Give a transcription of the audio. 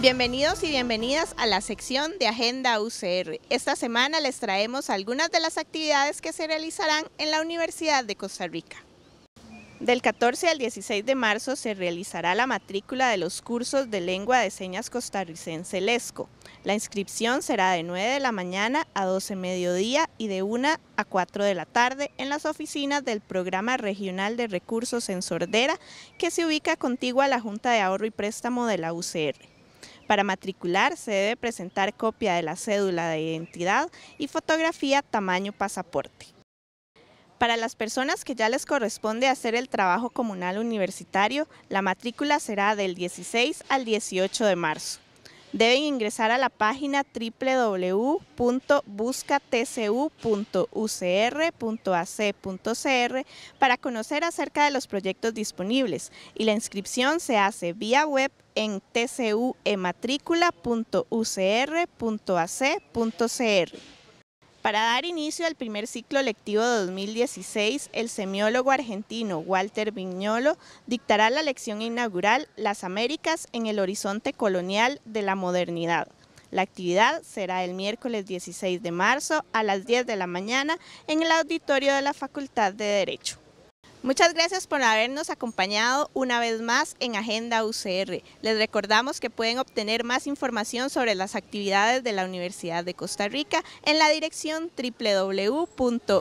Bienvenidos y bienvenidas a la sección de Agenda UCR. Esta semana les traemos algunas de las actividades que se realizarán en la Universidad de Costa Rica. Del 14 al 16 de marzo se realizará la matrícula de los cursos de lengua de señas costarricense LESCO. La inscripción será de 9 de la mañana a 12 mediodía y de 1 a 4 de la tarde en las oficinas del Programa Regional de Recursos en Sordera que se ubica contigua a la Junta de Ahorro y Préstamo de la UCR. Para matricular se debe presentar copia de la cédula de identidad y fotografía tamaño pasaporte. Para las personas que ya les corresponde hacer el trabajo comunal universitario, la matrícula será del 16 al 18 de marzo deben ingresar a la página www.buscatcu.ucr.ac.cr para conocer acerca de los proyectos disponibles y la inscripción se hace vía web en tcuematricula.ucr.ac.cr. Para dar inicio al primer ciclo lectivo de 2016, el semiólogo argentino Walter Viñolo dictará la lección inaugural Las Américas en el horizonte colonial de la modernidad. La actividad será el miércoles 16 de marzo a las 10 de la mañana en el auditorio de la Facultad de Derecho. Muchas gracias por habernos acompañado una vez más en Agenda UCR. Les recordamos que pueden obtener más información sobre las actividades de la Universidad de Costa Rica en la dirección www.ucr.ac.cr.